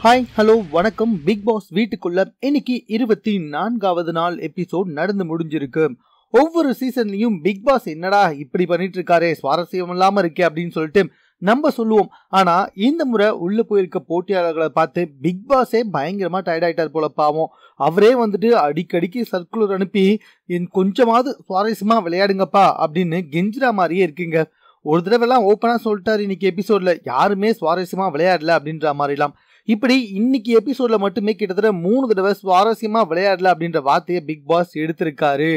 hi hello வணக்கம் Bigg Boss வீட்டுக்குள்ள இன்னைக்கு இருபத்தி நான்காவது நாள் எபிசோட் நடந்து முடிஞ்சிருக்கு ஒவ்வொரு சீசன்லையும் பிக் பாஸ் என்னடா இப்படி பண்ணிட்டு இருக்காரு சுவாரஸ்யம் இல்லாம இருக்கே அப்படின்னு சொல்லிட்டு நம்ம சொல்லுவோம் ஆனா இந்த முறை உள்ள போயிருக்க போட்டியாளர்களை பார்த்து பிக் பாஸே பயங்கரமா டயர்ட் ஆயிட்டார் போல பாவம் அவரே வந்துட்டு அடிக்கடிக்கு சர்க்குலர் அனுப்பி என் கொஞ்சமாவது சுவாரஸ்யமா விளையாடுங்கப்பா அப்படின்னு கெஞ்சிரா மாதிரியே இருக்குங்க ஒரு தடவைலாம் ஓப்பனாக சொல்லிட்டார் இன்னைக்கு எபிசோட்ல யாருமே சுவாரஸ்யமாக விளையாடல அப்படின்ற மாதிரிலாம் இப்படி இன்னைக்கு எபிசோட்ல மட்டுமே கிட்டத்தட்ட மூணு தடவை சுவாரஸ்யமா விளையாடல அப்படின்ற வார்த்தையை பிக் பாஸ் எடுத்திருக்காரு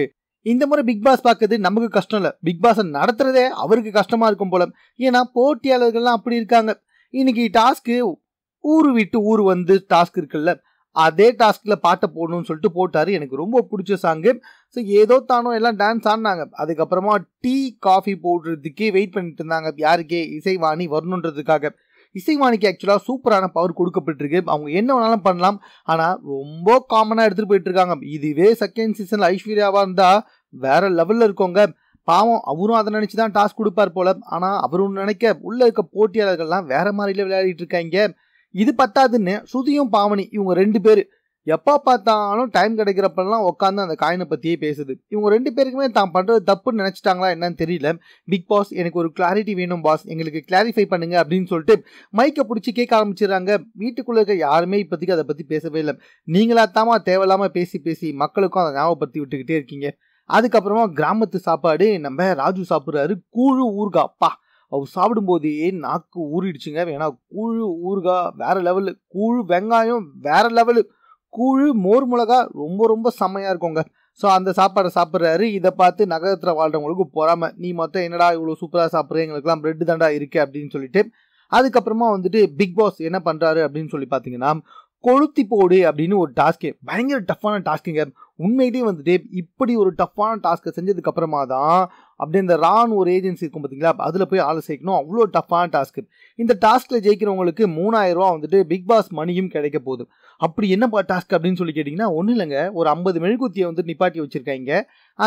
இந்த முறை பிக் பாஸ் பார்க்கறது நமக்கு கஷ்டம் இல்லை பிக் பாஸை நடத்துறதே அவருக்கு கஷ்டமா இருக்கும் போல ஏன்னா போட்டியாளர்கள்லாம் அப்படி இருக்காங்க இன்னைக்கு டாஸ்க்கு ஊர் விட்டு ஊர் வந்து டாஸ்க் இருக்குல்ல அதே டாஸ்க்ல பாட்டை போடணும்னு சொல்லிட்டு போட்டாரு எனக்கு ரொம்ப பிடிச்ச சாங்கு ஸோ ஏதோ தானோ எல்லாம் டான்ஸ் ஆடினாங்க அதுக்கப்புறமா டீ காஃபி போடுறதுக்கே வெயிட் பண்ணிட்டு இருந்தாங்க யாருக்கே இசைவாணி வரணுன்றதுக்காக இசைவாணிக்கு ஆக்சுவலாக சூப்பரான பவர் கொடுக்கப்பட்டிருக்கு அவங்க என்ன வேணாலும் பண்ணலாம் ஆனால் ரொம்ப காமனாக எடுத்துகிட்டு போயிட்டுருக்காங்க இதுவே செகண்ட் சீசனில் ஐஸ்வர்யாவாக இருந்தால் வேற லெவலில் இருக்கவங்க பாவம் அவரும் அதை நினச்சி தான் டாஸ்க் கொடுப்பார் போல் ஆனால் அவரும் நினைக்க உள்ளே இருக்க போட்டியாளர்கள்லாம் வேறு மாதிரியில் விளையாடிட்டு இருக்காங்க இது பத்தாதுன்னு ஸ்ருதியும் பாவனி இவங்க ரெண்டு பேர் எப்போ பார்த்தாலும் டைம் கிடைக்கிறப்பெல்லாம் உட்காந்து அந்த காயினை பற்றியே பேசுது இவங்க ரெண்டு பேருக்குமே தான் பண்ணுறது தப்புன்னு நினச்சிட்டாங்களா என்னன்னு தெரியல பிக் பாஸ் எனக்கு ஒரு கிளாரிட்டி வேணும் பாஸ் எங்களுக்கு கிளாரிஃபை பண்ணுங்க அப்படின்னு சொல்லிட்டு மைக்கை பிடிச்சி கேட்க ஆரம்பிச்சிடுறாங்க வீட்டுக்குள்ளே இருக்க யாருமே இப்போதைக்கு அதை பற்றி பேசவே இல்லை நீங்களாத்தாமா தேவையில்லாமல் பேசி பேசி மக்களுக்கும் அதை ஞாபகப்படுத்தி விட்டுக்கிட்டே இருக்கீங்க அதுக்கப்புறமா கிராமத்து சாப்பாடு நம்ம ராஜு சாப்பிட்றாரு கூழு அப்பா அவர் சாப்பிடும்போதே நாக்கு ஊறிடுச்சுங்க ஏன்னா கூழு ஊறுகாய் வேற லெவலு கூழு வெங்காயம் வேற லெவலு கூழு மோர் மிளகா ரொம்ப ரொம்ப செம்மையாக இருக்குங்க ஸோ அந்த சாப்பாடை சாப்பிட்றாரு இதை பார்த்து நகரத்தில் வாழ்கிறவங்களுக்கு பொறாமல் நீ மொத்தம் என்னடா இவ்வளோ சூப்பராக சாப்பிட்ற எங்களுக்குலாம் ப்ரெட்டு தாண்டா இருக்கு அப்படின்னு சொல்லிட்டு அதுக்கப்புறமா வந்துட்டு பிக் பாஸ் என்ன பண்ணுறாரு அப்படின்னு சொல்லி பார்த்தீங்கன்னா கொளுத்தி போடு அப்படின்னு ஒரு டாஸ்கே பயங்கர டஃப்பான டாஸ்க்குங்க உண்மையிலேயே வந்துட்டு இப்படி ஒரு டஃப்பான டாஸ்க்கை செஞ்சதுக்கு அப்புறமா தான் அப்படியே இந்த ரான் ஒரு ஏஜென்சி இருக்கும் பார்த்தீங்களா அதில் போய் ஆளை சேர்க்கணும் அவ்வளோ டஃப்பான டாஸ்க்கு இந்த டாஸ்கில் ஜெயிக்கிறவங்களுக்கு மூணாயிரம் ரூபா வந்துட்டு பிக் பாஸ் மணியும் கிடைக்க போகுது அப்படி என்னப்பா டாஸ்க் அப்படின்னு சொல்லி கேட்டிங்கன்னா ஒன்றும் இல்லைங்க ஒரு ஐம்பது மெழுகுத்தியை வந்துட்டு நிப்பாட்டி வச்சுருக்காங்க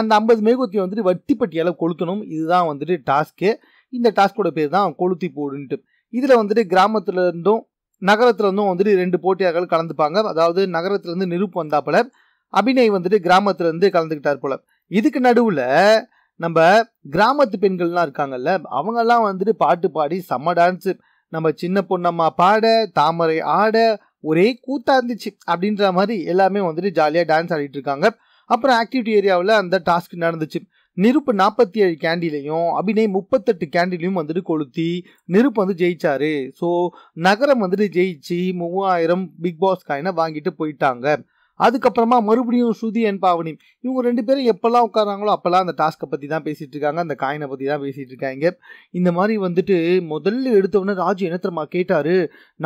அந்த ஐம்பது மெழுகுத்தியை வந்துட்டு வட்டிப்பட்டியால் கொளுத்தணும் இதுதான் வந்துட்டு டாஸ்க்கு இந்த டாஸ்கோட பேர் தான் கொளுத்தி போடுன்ட்டு இதில் வந்துட்டு கிராமத்துலேருந்தும் நகரத்துலேருந்தும் வந்துட்டு ரெண்டு போட்டியாளர்கள் கலந்துப்பாங்க அதாவது நகரத்துலேருந்து நிருப் வந்தாப்புல அபிநய் வந்துட்டு கிராமத்துலேருந்து கலந்துக்கிட்டார் போல இதுக்கு நடுவில் நம்ம கிராமத்து பெண்கள்லாம் இருக்காங்கல்ல அவங்கெல்லாம் வந்துட்டு பாட்டு பாடி செம்ம டான்ஸு நம்ம சின்ன பொண்ணம்மா பாட தாமரை ஆட ஒரே கூத்தா இருந்துச்சு அப்படின்ற மாதிரி எல்லாமே வந்துட்டு ஜாலியாக டான்ஸ் ஆடிட்டு இருக்காங்க அப்புறம் ஆக்டிவிட்டி ஏரியாவில் அந்த டாஸ்க் நடந்துச்சு நெருப்பு நாற்பத்தி ஏழு கேண்டிலையும் அபிநய் முப்பத்தெட்டு கேண்டிலையும் வந்துட்டு கொளுத்தி நெருப்பு வந்து ஜெயிச்சாரு ஸோ நகரம் வந்துட்டு ஜெயிச்சு மூவாயிரம் பிக் பாஸ் காயினை வாங்கிட்டு போயிட்டாங்க அதுக்கப்புறமா மறுபடியும் ஸ்ருதி அண்ட் பாவனி இவங்க ரெண்டு பேரும் எப்போல்லாம் உட்காராங்களோ அப்போல்லாம் அந்த டாஸ்க்கை பற்றி தான் பேசிகிட்டு இருக்காங்க அந்த காயினை பற்றி தான் பேசிகிட்டு இருக்காங்க இந்த மாதிரி வந்துட்டு முதல்ல எடுத்தவொடனே ராஜு என்னத்திரமா கேட்டார்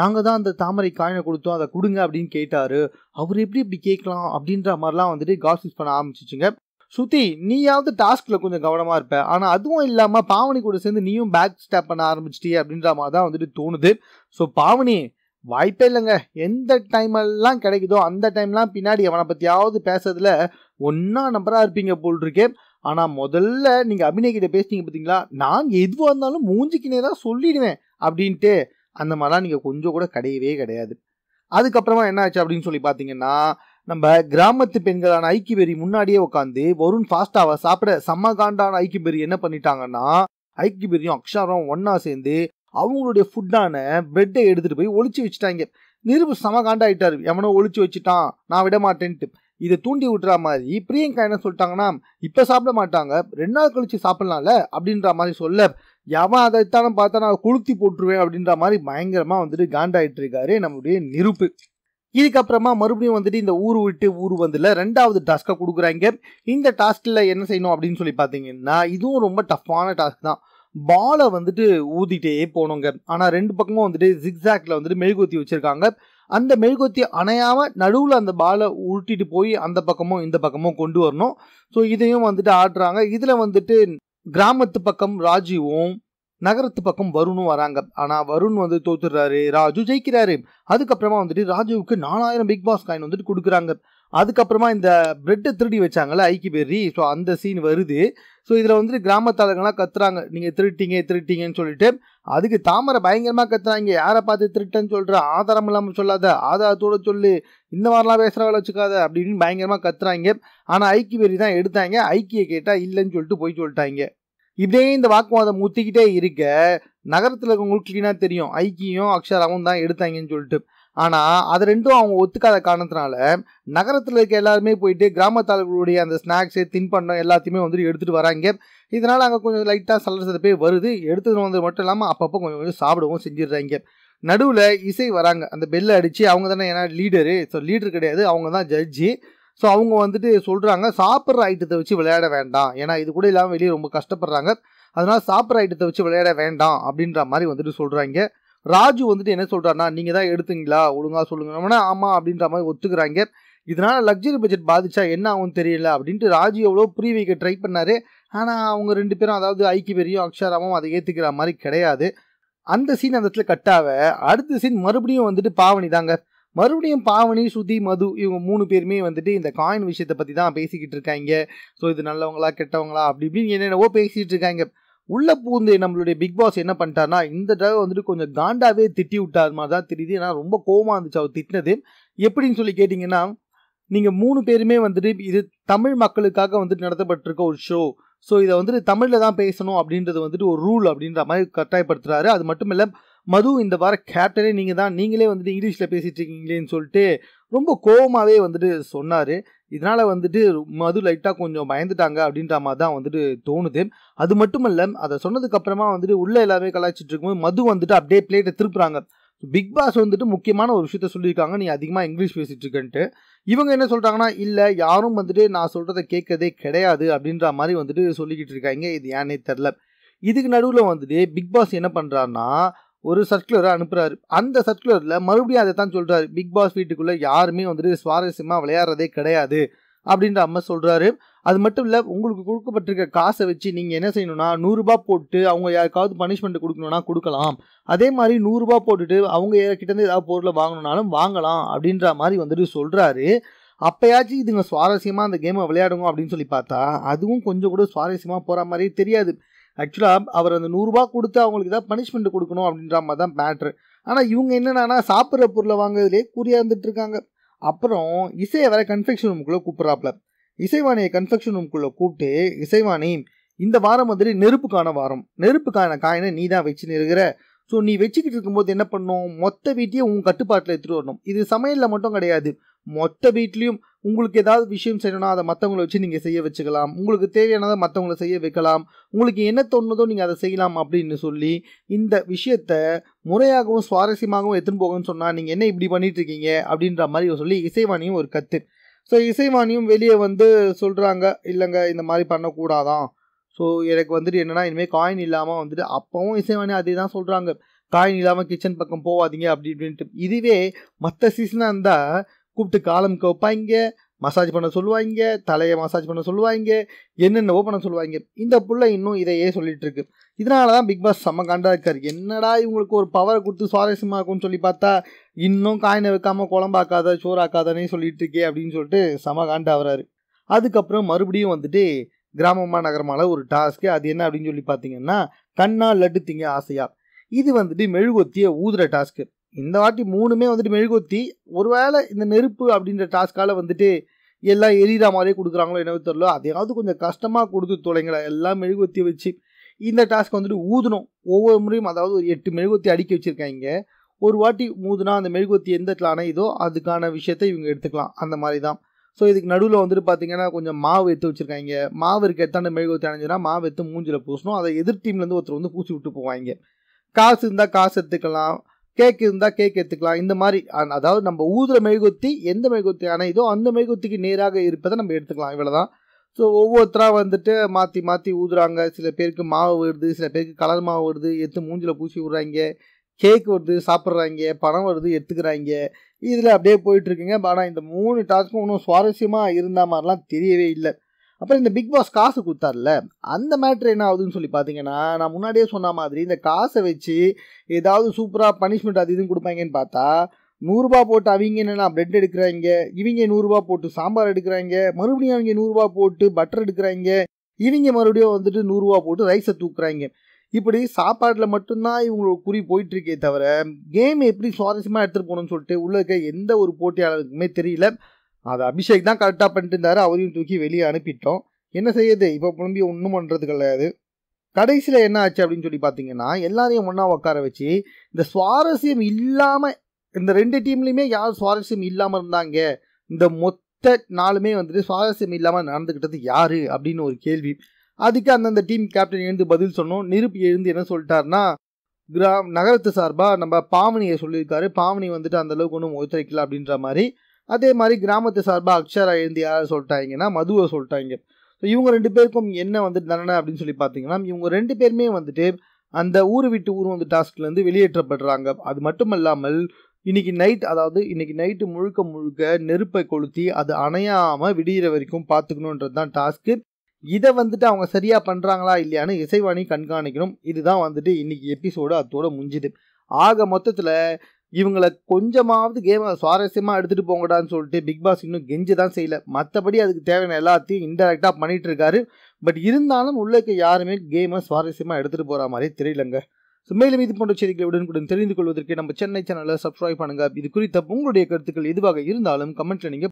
நாங்கள் தான் அந்த தாமரை காயினை கொடுத்தோம் அதை கொடுங்க அப்படின்னு கேட்டார் அவர் எப்படி இப்படி கேட்கலாம் அப்படின்ற மாதிரிலாம் வந்துட்டு காசிஸ் பண்ண ஆரம்பிச்சிச்சுங்க சுத்தி நீயாவது டாஸ்க்ல கொஞ்சம் கவனமா இருப்ப ஆனா அதுவும் இல்லாம பாவனி கூட சேர்ந்து நீயும் பேக் ஸ்டாப் பண்ண ஆரம்பிச்சிட்டியே அப்படின்ற மாதிரி தான் வந்துட்டு தோணுது ஸோ பாவனி வாய்ப்பே இல்லைங்க எந்த டைம் எல்லாம் கிடைக்குதோ அந்த டைம்லாம் பின்னாடி அவனை பற்றியாவது பேசுறதுல ஒன்றா நம்பராக இருப்பீங்க போல் இருக்கேன் ஆனால் முதல்ல நீங்கள் அபிநய கிட்ட பார்த்தீங்களா நான் எதுவாக இருந்தாலும் மூஞ்சிக்கினே தான் சொல்லிடுவேன் அப்படின்ட்டு அந்த மாதிரிலாம் நீங்கள் கொஞ்சம் கூட கிடையவே கிடையாது அதுக்கப்புறமா என்ன ஆச்சு அப்படின்னு சொல்லி பார்த்தீங்கன்னா நம்ம கிராமத்து பெண்களான பெரி முன்னாடியே உட்காந்து வருண் ஃபாஸ்டாவை சாப்பிட செம்ம காண்டான பெரி என்ன பண்ணிட்டாங்கன்னா பெரியும் அக்ஷாரம் ஒன்னா சேர்ந்து அவங்களுடைய ஃபுட்டான பிரெட்டை எடுத்துட்டு போய் ஒழிச்சு வச்சுட்டாங்க நிருபு சம காண்டாயிட்டாரு எவனோ ஒழிச்சு வச்சுட்டான் நான் விட மாட்டேன்ட்டு இதை தூண்டி விட்டுற மாதிரி பிரியங்கா என்ன சொல்லிட்டாங்கன்னா இப்போ சாப்பிட மாட்டாங்க ரெண்டு நாள் கழிச்சு சாப்பிடலாம்ல அப்படின்ற மாதிரி சொல்ல எவன் அதைத்தானே பார்த்தா நான் கொளுத்தி போட்டுருவேன் அப்படின்ற மாதிரி பயங்கரமாக வந்துட்டு காண்டாயிட்டு இருக்காரு நம்மளுடைய நெருப்பு இதுக்கப்புறமா மறுபடியும் வந்துட்டு இந்த ஊர் விட்டு ஊர் வந்துல ரெண்டாவது டாஸ்க்கை கொடுக்குறாங்க இந்த டாஸ்கில் என்ன செய்யணும் அப்படின்னு சொல்லி பார்த்தீங்கன்னா இதுவும் ரொம்ப டஃப்பான டாஸ்க் தான் பாலை வந்துட்டு ஊதிட்டே போனோங்க ஆனால் ரெண்டு பக்கமும் வந்துட்டு ஜிக்ஸாக்டில் வந்துட்டு மெழுகுத்தி வச்சுருக்காங்க அந்த மெழுகுத்தி அணையாமல் நடுவில் அந்த பாலை உருட்டிட்டு போய் அந்த பக்கமும் இந்த பக்கமும் கொண்டு வரணும் ஸோ இதையும் வந்துட்டு ஆடுறாங்க இதில் வந்துட்டு கிராமத்து பக்கம் ராஜீவும் நகரத்து பக்கம் வருணும் வராங்க ஆனால் வருண் வந்து தோத்துடுறாரு ராஜு ஜெயிக்கிறாரு அதுக்கப்புறமா வந்துட்டு ராஜுவுக்கு நாலாயிரம் பிக் பாஸ் காயின் வந்துட்டு கொடுக்குறாங்க அதுக்கப்புறமா இந்த பிரெட்டை திருடி வச்சாங்கல்ல ஐக்கி பேரி ஸோ அந்த சீன் வருது ஸோ இதில் வந்துட்டு கிராமத்தாளர்கள்லாம் கத்துறாங்க நீங்கள் திருட்டிங்க திருட்டிங்கன்னு சொல்லிட்டு அதுக்கு தாமரை பயங்கரமாக கத்துறாங்க யாரை பார்த்து திருட்டேன்னு சொல்கிற ஆதாரம் இல்லாமல் சொல்லாத ஆதாரத்தோடு சொல்லு இந்த மாதிரிலாம் பேசுகிற வேலை வச்சுக்காத அப்படின்னு பயங்கரமாக கத்துறாங்க ஆனால் ஐக்கி பேரி தான் எடுத்தாங்க ஐக்கியை கேட்டால் இல்லைன்னு சொல்லிட்டு போய் சொல்லிட்டாங்க இப்படியே இந்த வாக்குவாதம் ஊற்றிக்கிட்டே இருக்க நகரத்தில் இருக்கவங்களுக்கு க்ளீனாக தெரியும் ஐக்கியும் அக்ஷராவும் தான் எடுத்தாங்கன்னு சொல்லிட்டு ஆனால் அது ரெண்டும் அவங்க ஒத்துக்காத காரணத்தினால நகரத்தில் இருக்க எல்லாருமே போயிட்டு கிராமத்தாளர்களுடைய அந்த ஸ்நாக்ஸு தின்பண்டம் எல்லாத்தையுமே வந்துட்டு எடுத்துகிட்டு வராங்க இதனால் அங்கே கொஞ்சம் லைட்டாக சலர் போய் வருது எடுத்துகிட்டு வந்தது மட்டும் இல்லாமல் அப்பப்போ கொஞ்சம் கொஞ்சம் சாப்பிடவும் செஞ்சிடுறாங்க நடுவில் இசை வராங்க அந்த பெல்லை அடித்து அவங்க தானே ஏன்னா லீடரு ஸோ லீடர் கிடையாது அவங்க தான் ஜட்ஜி ஸோ அவங்க வந்துட்டு சொல்கிறாங்க சாப்பிட்ற ஐட்டத்தை வச்சு விளையாட வேண்டாம் ஏன்னா இது கூட இல்லாமல் வெளியே ரொம்ப கஷ்டப்படுறாங்க அதனால் சாப்பிட்ற ஐட்டத்தை வச்சு விளையாட வேண்டாம் அப்படின்ற மாதிரி வந்துட்டு சொல்கிறாங்க ராஜு வந்துட்டு என்ன சொல்கிறாருனா நீங்கள் தான் எடுத்துங்களா ஒழுங்காக சொல்லுங்கன்னா ஆமாம் அப்படின்ற மாதிரி ஒத்துக்கிறாங்க இதனால் லக்ஸரி பட்ஜெட் பாதிச்சா என்ன ஆகும் தெரியல அப்படின்ட்டு ராஜு எவ்வளோ புரிய வைக்க ட்ரை பண்ணார் ஆனால் அவங்க ரெண்டு பேரும் அதாவது ஐக்கி பெரியும் அக்ஷராமும் அதை ஏற்றுக்கிற மாதிரி கிடையாது அந்த சீன் அந்த இடத்துல கட்டாவ அடுத்த சீன் மறுபடியும் வந்துட்டு பாவனி தாங்க மறுபடியும் பாவனி ஸ்ருதி மது இவங்க மூணு பேருமே வந்துட்டு இந்த காயின் விஷயத்தை பற்றி தான் பேசிக்கிட்டு இருக்காங்க ஸோ இது நல்லவங்களா கெட்டவங்களா அப்படி இப்படின்னு என்னென்னவோ பேசிகிட்டு இருக்காங்க உள்ள பூந்து நம்மளுடைய பிக் பாஸ் என்ன பண்ணிட்டார்னா இந்த தடவை வந்துட்டு கொஞ்சம் காண்டாவே திட்டி விட்டார் மாதிரி தான் தெரியுது ஏன்னா ரொம்ப கோவமாக இருந்துச்சு அவர் திட்டினது எப்படின்னு சொல்லி கேட்டிங்கன்னா நீங்கள் மூணு பேருமே வந்துட்டு இது தமிழ் மக்களுக்காக வந்துட்டு நடத்தப்பட்டிருக்க ஒரு ஷோ ஸோ இதை வந்துட்டு தமிழில் தான் பேசணும் அப்படின்றது வந்துட்டு ஒரு ரூல் அப்படின்ற மாதிரி கட்டாயப்படுத்துகிறாரு அது மட்டும் இல்லை மது இந்த வார கேப்டனே நீங்கள் தான் நீங்களே வந்துட்டு இங்கிலீஷில் பேசிகிட்டு இருக்கீங்களேன்னு சொல்லிட்டு ரொம்ப கோபமாகவே வந்துட்டு சொன்னார் இதனால் வந்துட்டு மது லைட்டாக கொஞ்சம் பயந்துட்டாங்க அப்படின்ற மாதிரி தான் வந்துட்டு தோணுது அது மட்டும் இல்லை அதை சொன்னதுக்கப்புறமா வந்துட்டு உள்ளே எல்லாருமே கலாய்ச்சிட்டு இருக்கும்போது மது வந்துட்டு அப்படியே பிளேட்டை திருப்புறாங்க பிக் பாஸ் வந்துட்டு முக்கியமான ஒரு விஷயத்த சொல்லியிருக்காங்க நீ அதிகமாக இங்கிலீஷ் பேசிகிட்டு இருக்கன்ட்டு இவங்க என்ன சொல்கிறாங்கன்னா இல்லை யாரும் வந்துட்டு நான் சொல்கிறத கேட்கறதே கிடையாது அப்படின்ற மாதிரி வந்துட்டு சொல்லிக்கிட்டு இருக்காங்க இது ஏன்னே தெரில இதுக்கு நடுவில் வந்துட்டு பிக் பாஸ் என்ன பண்ணுறாருன்னா ஒரு சர்க்குலரை அனுப்புறாரு அந்த சர்க்குலரில் மறுபடியும் அதை தான் சொல்கிறாரு பிக் பாஸ் வீட்டுக்குள்ளே யாருமே வந்துட்டு சுவாரஸ்யமாக விளையாடுறதே கிடையாது அப்படின்ற அம்மா சொல்கிறாரு அது மட்டும் இல்லை உங்களுக்கு கொடுக்கப்பட்டிருக்க காசை வச்சு நீங்கள் என்ன செய்யணும்னா நூறுரூபா போட்டு அவங்க யாருக்காவது பனிஷ்மெண்ட் கொடுக்கணும்னா கொடுக்கலாம் அதே மாதிரி நூறுரூபா போட்டுட்டு அவங்க கிட்டேருந்து ஏதாவது பொருளை வாங்கணும்னாலும் வாங்கலாம் அப்படின்ற மாதிரி வந்துட்டு சொல்கிறாரு அப்போயாச்சும் இதுங்க சுவாரஸ்யமாக அந்த கேமை விளையாடுங்க அப்படின்னு சொல்லி பார்த்தா அதுவும் கொஞ்சம் கூட சுவாரஸ்யமாக போகிற மாதிரியே தெரியாது ஆக்சுவலாக அவர் அந்த நூறுரூவா கொடுத்து அவங்களுக்கு ஏதாவது பனிஷ்மெண்ட் கொடுக்கணும் அப்படின்ற மாதிரி தான் மேட்ரு ஆனால் இவங்க என்னென்னா சாப்பிட்ற பொருளை வாங்குறதுலே கூறியாக இருந்துகிட்ருக்காங்க இருக்காங்க அப்புறம் இசையை வேற கன்ஃபெக்ஷன் ரூமுக்குள்ளே கூப்பிட்றாப்புல இசைவாணியை கன்ஃபெக்ஷன் ரூமுக்குள்ளே கூப்பிட்டு இசைவாணி இந்த வாரம் மாதிரி நெருப்புக்கான வாரம் நெருப்புக்கான காயினை நீ தான் வச்சுன்னு இருக்கிற ஸோ நீ வச்சுக்கிட்டு இருக்கும்போது என்ன பண்ணும் மொத்த வீட்டையே உன் கட்டுப்பாட்டில் எடுத்துகிட்டு வரணும் இது சமையலில் மட்டும் கிடையாது மொத்த வீட்லேயும் உங்களுக்கு ஏதாவது விஷயம் செய்யணும்னா அதை மற்றவங்களை வச்சு நீங்கள் செய்ய வச்சுக்கலாம் உங்களுக்கு தேவையானதை மற்றவங்களை செய்ய வைக்கலாம் உங்களுக்கு என்ன தோணுதோ நீங்கள் அதை செய்யலாம் அப்படின்னு சொல்லி இந்த விஷயத்த முறையாகவும் சுவாரஸ்யமாகவும் எடுத்துன்னு போகணும்னு சொன்னால் நீங்கள் என்ன இப்படி பண்ணிகிட்ருக்கீங்க அப்படின்ற மாதிரி சொல்லி இசைவாணியும் ஒரு கத்து ஸோ இசைவாணியும் வெளியே வந்து சொல்கிறாங்க இல்லைங்க இந்த மாதிரி பண்ணக்கூடாதான் ஸோ எனக்கு வந்துட்டு என்னென்னா இனிமேல் காயின் இல்லாமல் வந்துட்டு அப்போவும் இசைவாணி அதே தான் சொல்கிறாங்க காயின் இல்லாமல் கிச்சன் பக்கம் போகாதீங்க அப்படி இப்படின்ட்டு இதுவே மற்ற சீசனாக இருந்தால் கூப்பிட்டு காலம் வைப்பாங்க மசாஜ் பண்ண சொல்லுவாங்க தலையை மசாஜ் பண்ண சொல்லுவாங்க ஓ பண்ண சொல்லுவாங்க இந்த புள்ள இன்னும் இதையே சொல்லிட்டு இருக்கு இதனால தான் பிக் பாஸ் செம்ம காண்டாக இருக்கார் என்னடா இவங்களுக்கு ஒரு பவரை கொடுத்து சுவாரஸ்யமாக இருக்கும்னு சொல்லி பார்த்தா இன்னும் காயினை வைக்காமல் குழம்பாக்காத சோறாக்காதனே சொல்லிட்டு இருக்கே அப்படின்னு சொல்லிட்டு செம காண்டா ஆகிறாரு அதுக்கப்புறம் மறுபடியும் வந்துட்டு கிராமமாக நகரமால ஒரு டாஸ்க்கு அது என்ன அப்படின்னு சொல்லி பார்த்தீங்கன்னா கண்ணா லட்டு திங்க ஆசையா இது வந்துட்டு மெழுகொத்திய ஊதுற டாஸ்க்கு இந்த வாட்டி மூணுமே வந்துட்டு மெழுகுத்தி ஒருவேளை இந்த நெருப்பு அப்படின்ற டாஸ்க்கால் வந்துட்டு எல்லாம் எரியிற மாதிரியே கொடுக்குறாங்களோ என்னவோ தெரில அதையாவது கொஞ்சம் கஷ்டமாக கொடுத்து தொலைங்களை எல்லாம் மெழுகுத்தி வச்சு இந்த டாஸ்க் வந்துட்டு ஊதணும் ஒவ்வொரு முறையும் அதாவது ஒரு எட்டு மெழுகுத்தி அடுக்கி வச்சுருக்காங்க ஒரு வாட்டி மூதுனா அந்த மெழுகுவத்தி எந்த அணையுதோ அதுக்கான விஷயத்தை இவங்க எடுத்துக்கலாம் அந்த மாதிரி தான் ஸோ இதுக்கு நடுவில் வந்துட்டு பார்த்தீங்கன்னா கொஞ்சம் மாவு எடுத்து வச்சுருக்காங்க மாவு இருக்க எத்தாண்ட மெழுகுவத்தி அணைஞ்சுனா மாவு எடுத்து மூஞ்சில் பூசணும் அதை எதிர் டீம்லேருந்து ஒருத்தர் வந்து பூசி விட்டு போவாங்க காசு இருந்தால் காசு எடுத்துக்கலாம் கேக் இருந்தால் கேக் எடுத்துக்கலாம் இந்த மாதிரி அதாவது நம்ம ஊதுற மெழுகுத்தி எந்த மெழுகுத்தி அணையுதோ அந்த மெழுகுத்திக்கு நேராக இருப்பதை நம்ம எடுத்துக்கலாம் இவ்வளோதான் ஸோ ஒவ்வொருத்தராக வந்துட்டு மாற்றி மாற்றி ஊதுறாங்க சில பேருக்கு மாவு வருது சில பேருக்கு கலர் மாவு வருது எடுத்து மூஞ்சில் பூசி விடுறாங்க கேக் வருது சாப்பிட்றாங்க பணம் வருது எடுத்துக்கிறாங்க இதில் அப்படியே போயிட்டுருக்குங்க ஆனால் இந்த மூணு டாஸ்க்கும் இன்னும் சுவாரஸ்யமாக இருந்த மாதிரிலாம் தெரியவே இல்லை அப்புறம் இந்த பிக் பாஸ் காசு கொடுத்தாருல அந்த மேட்ரு என்ன ஆகுதுன்னு சொல்லி பார்த்தீங்கன்னா நான் முன்னாடியே சொன்ன மாதிரி இந்த காசை வச்சு ஏதாவது சூப்பராக பனிஷ்மெண்ட் அது இதுன்னு கொடுப்பாங்கன்னு பார்த்தா நூறுரூபா போட்டு அவங்க என்னென்னா ப்ரெட் எடுக்கிறாங்க இவங்க நூறுரூபா போட்டு சாம்பார் எடுக்கிறாங்க மறுபடியும் அவங்க நூறுரூபா போட்டு பட்டர் எடுக்கிறாங்க இவங்க மறுபடியும் வந்துட்டு நூறுரூவா போட்டு ரைஸை தூக்குறாங்க இப்படி சாப்பாட்டில் மட்டும்தான் இவங்களோட குறி போயிட்டுருக்கே தவிர கேம் எப்படி சுவாரஸ்யமாக எடுத்துகிட்டு போகணும்னு சொல்லிட்டு உள்ள இருக்க எந்த ஒரு போட்டியாளருக்குமே தெரியல அது அபிஷேக் தான் கரெக்டாக பண்ணிட்டு இருந்தார் அவரையும் தூக்கி வெளியே அனுப்பிட்டோம் என்ன செய்யுது இப்போ புலம்பி ஒன்றும் பண்ணுறது கிடையாது கடைசியில் என்ன ஆச்சு அப்படின்னு சொல்லி பார்த்தீங்கன்னா எல்லாரையும் ஒன்றா உட்கார வச்சு இந்த சுவாரஸ்யம் இல்லாமல் இந்த ரெண்டு டீம்லேயுமே யார் சுவாரஸ்யம் இல்லாமல் இருந்தாங்க இந்த மொத்த நாளுமே வந்துட்டு சுவாரஸ்யம் இல்லாமல் நடந்துக்கிட்டது யார் அப்படின்னு ஒரு கேள்வி அதுக்கு அந்தந்த டீம் கேப்டன் எழுந்து பதில் சொன்னோம் நெருப்பு எழுந்து என்ன சொல்லிட்டாருன்னா கிராம் நகரத்து சார்பாக நம்ம பாவனியை சொல்லியிருக்காரு பாவனி வந்துட்டு அந்தளவுக்கு ஒன்றும் ஒத்துழைக்கல அப்படின்ற மாதிரி அதே மாதிரி கிராமத்து சார்பாக அக்ஷரா எழுந்து யாரை சொல்லிட்டாங்கன்னா மதுவை சொல்லிட்டாங்க ஸோ இவங்க ரெண்டு பேருக்கும் என்ன வந்துட்டு தானே அப்படின்னு சொல்லி பார்த்தீங்கன்னா இவங்க ரெண்டு பேருமே வந்துட்டு அந்த ஊர் விட்டு ஊர் வந்து டாஸ்க்லேருந்து வெளியேற்றப்படுறாங்க அது மட்டும் இல்லாமல் இன்றைக்கி நைட் அதாவது இன்றைக்கி நைட்டு முழுக்க முழுக்க நெருப்பை கொளுத்தி அது அணையாமல் விடிகிற வரைக்கும் பார்த்துக்கணுன்றது தான் டாஸ்க்கு இதை வந்துட்டு அவங்க சரியாக பண்ணுறாங்களா இல்லையான்னு இசைவாணி கண்காணிக்கணும் இதுதான் வந்துட்டு இன்றைக்கி எபிசோடு அதோட முடிஞ்சுது ஆக மொத்தத்தில் இவங்களை கொஞ்சமாவது கேமை சுவாரஸ்யமாக எடுத்துகிட்டு போங்கடான்னு சொல்லிட்டு பிக் பாஸ் இன்னும் கெஞ்சு தான் செய்யலை மற்றபடி அதுக்கு தேவையான எல்லாத்தையும் இன்டெரக்டாக பண்ணிகிட்டு இருக்காரு பட் இருந்தாலும் உள்ளே யாருமே கேமை சுவாரஸ்யமாக எடுத்துகிட்டு போகிற மாதிரி தெரியலங்க ஸோ மேலும் இது போன்ற செய்திகளை உடனுக்குடன் தெரிந்து கொள்வதற்கு நம்ம சென்னை சேனலை சப்ஸ்கிரைப் பண்ணுங்கள் இது குறித்த உங்களுடைய கருத்துக்கள் எதுவாக இருந்தாலும் கமெண்ட்டில் நீங்கள்